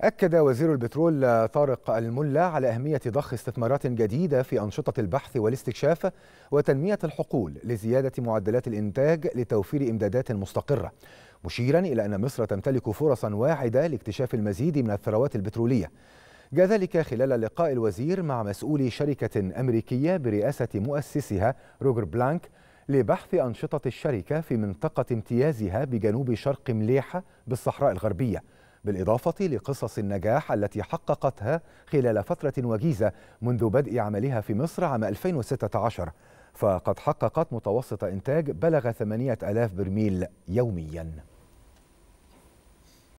أكد وزير البترول طارق الملا على أهمية ضخ استثمارات جديدة في أنشطة البحث والاستكشاف وتنمية الحقول لزيادة معدلات الإنتاج لتوفير إمدادات مستقرة مشيرا إلى أن مصر تمتلك فرصا واعدة لاكتشاف المزيد من الثروات البترولية جاء ذلك خلال لقاء الوزير مع مسؤولي شركة أمريكية برئاسة مؤسسها روجر بلانك لبحث أنشطة الشركة في منطقة امتيازها بجنوب شرق مليحة بالصحراء الغربية بالإضافة لقصص النجاح التي حققتها خلال فترة وجيزة منذ بدء عملها في مصر عام 2016 فقد حققت متوسط إنتاج بلغ 8000 برميل يومياً